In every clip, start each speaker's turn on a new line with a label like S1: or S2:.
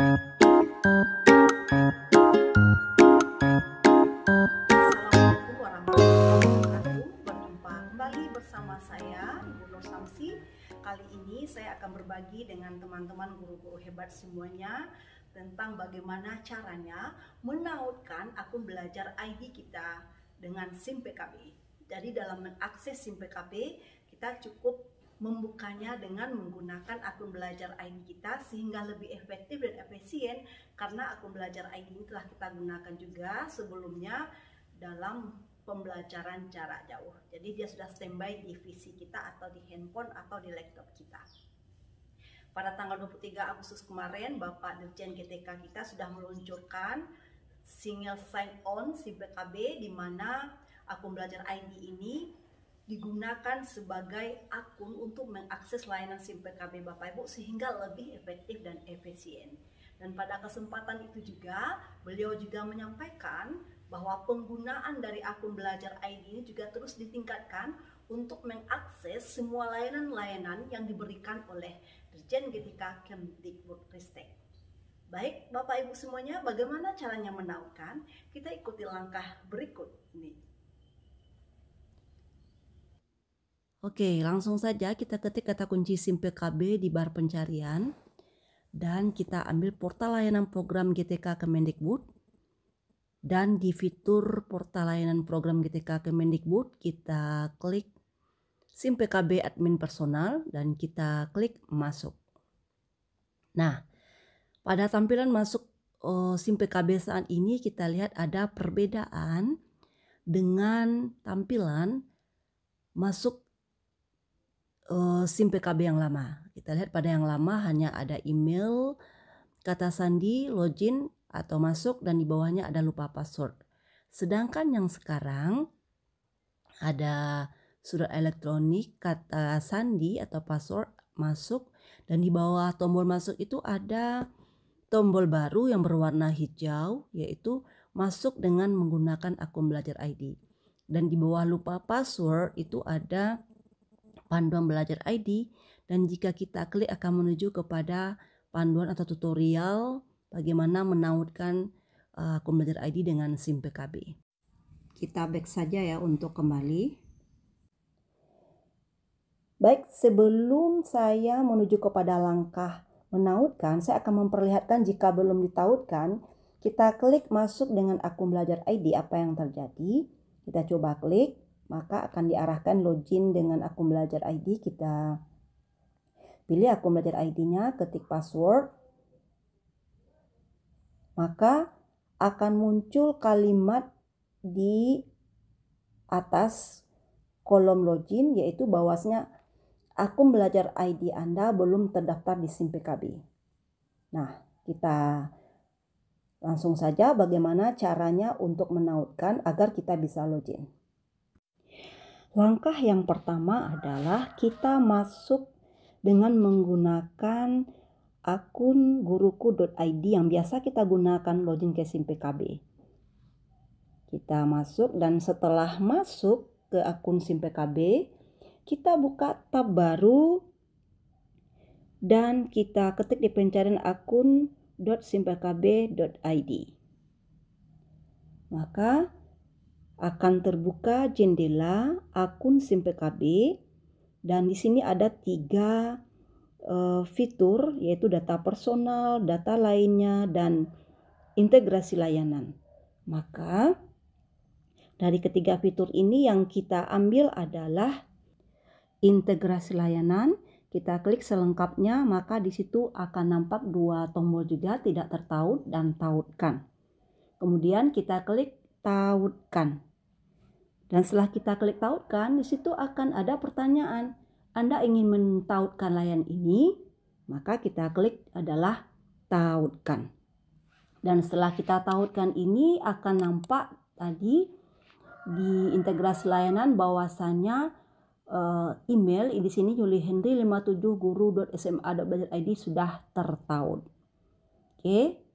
S1: Assalamualaikum warahmatullahi wabarakatuh. Berjumpa kembali bersama saya Ibu Nur Samsi. Kali ini saya akan berbagi dengan teman-teman guru-guru hebat semuanya tentang bagaimana caranya menautkan akun belajar ID kita dengan SIM PKB. Jadi dalam mengakses SIM PKB, kita cukup membukanya dengan menggunakan akun belajar ID kita sehingga lebih efektif dan efisien karena akun belajar ID ini telah kita gunakan juga sebelumnya dalam pembelajaran jarak jauh. Jadi dia sudah standby di PC kita atau di handphone atau di laptop kita. Pada tanggal 23 Agustus kemarin, Bapak Dirjen GTK kita sudah meluncurkan single sign on si BKB di mana akun belajar ID ini digunakan sebagai akun untuk mengakses layanan SIM PKB Bapak Ibu sehingga lebih efektif dan efisien. Dan pada kesempatan itu juga beliau juga menyampaikan bahwa penggunaan dari akun belajar ID ini juga terus ditingkatkan untuk mengakses semua layanan-layanan yang diberikan oleh Dirjen Getika Ristek. Baik, Bapak Ibu semuanya, bagaimana caranya menaukan? Kita ikuti langkah berikut ini. Oke, langsung saja kita ketik kata kunci sim PKB di bar pencarian dan kita ambil portal layanan program GTK Kemendikbud dan di fitur portal layanan program GTK Kemendikbud kita klik SIM PKB admin personal dan kita klik masuk. Nah, pada tampilan masuk oh, eh, SIM PKB saat ini kita lihat ada perbedaan dengan tampilan masuk uh, SIM PKB yang lama. Kita lihat pada yang lama hanya ada email, kata sandi, login atau masuk dan di bawahnya ada lupa password. Sedangkan yang sekarang ada surat elektronik, kata sandi atau password masuk dan di bawah tombol masuk itu ada tombol baru yang berwarna hijau yaitu masuk dengan menggunakan akun belajar ID. Dan di bawah lupa password itu ada panduan belajar ID dan jika kita klik akan menuju kepada panduan atau tutorial bagaimana menautkan eh, akun belajar ID dengan SIM PKB. Kita back saja ya untuk kembali. Baik, sebelum saya menuju kepada langkah menautkan, saya akan memperlihatkan jika belum ditautkan, kita klik masuk dengan akun belajar ID apa yang terjadi. Kita coba klik maka akan diarahkan login dengan akun belajar ID kita. Pilih akun belajar ID-nya, ketik password, maka akan muncul kalimat di atas kolom login yaitu bawasnya akun belajar ID Anda belum terdaftar di SIM PKB. Nah, kita langsung saja bagaimana caranya untuk menautkan agar kita bisa login. Langkah yang pertama adalah kita masuk dengan menggunakan akun guruku.id yang biasa kita gunakan login ke SimpKB. Kita masuk dan setelah masuk ke akun SimpKB, kita buka tab baru dan kita ketik di pencarian akun .simpkb.id. Maka akan terbuka jendela akun SIM PKB dan di sini ada tiga uh, fitur yaitu data personal, data lainnya dan integrasi layanan. Maka dari ketiga fitur ini yang kita ambil adalah integrasi layanan. Kita klik selengkapnya maka di situ akan nampak dua tombol juga tidak tertaut dan tautkan. Kemudian kita klik tautkan. Dan setelah kita klik tautkan, di situ akan ada pertanyaan. Anda ingin mentautkan layanan ini, maka kita klik adalah tautkan. Dan setelah kita tautkan ini akan nampak tadi di integrasi layanan bahwasannya eh, email di sini Yuli Henry 57 ID sudah tertaut. Oke.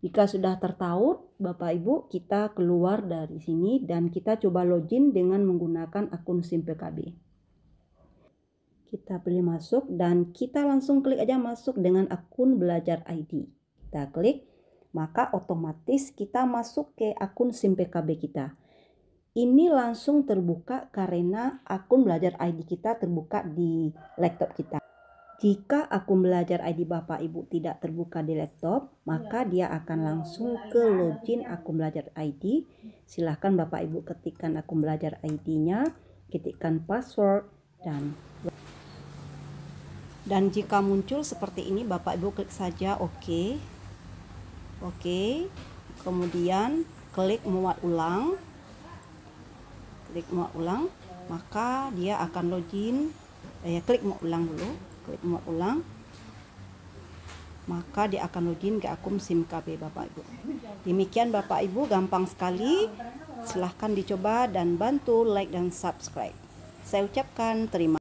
S1: Jika sudah tertaut, Bapak Ibu, kita keluar dari sini dan kita coba login dengan menggunakan akun SIM PKB. Kita pilih masuk dan kita langsung klik aja masuk dengan akun belajar ID. Kita klik, maka otomatis kita masuk ke akun SIM PKB kita. Ini langsung terbuka karena akun belajar ID kita terbuka di laptop kita. Jika aku belajar ID Bapak Ibu tidak terbuka di laptop, maka iya. dia akan langsung ke login aku belajar ID. Silahkan Bapak Ibu ketikkan aku belajar ID-nya, ketikkan password, dan dan jika muncul seperti ini Bapak Ibu klik saja oke oke okay. kemudian klik muat ulang klik muat ulang maka dia akan login eh, klik muat ulang dulu klik muat ulang maka dia akan login ke akun SIM KB Bapak Ibu. Demikian Bapak Ibu gampang sekali. Silahkan dicoba dan bantu like dan subscribe. Saya ucapkan terima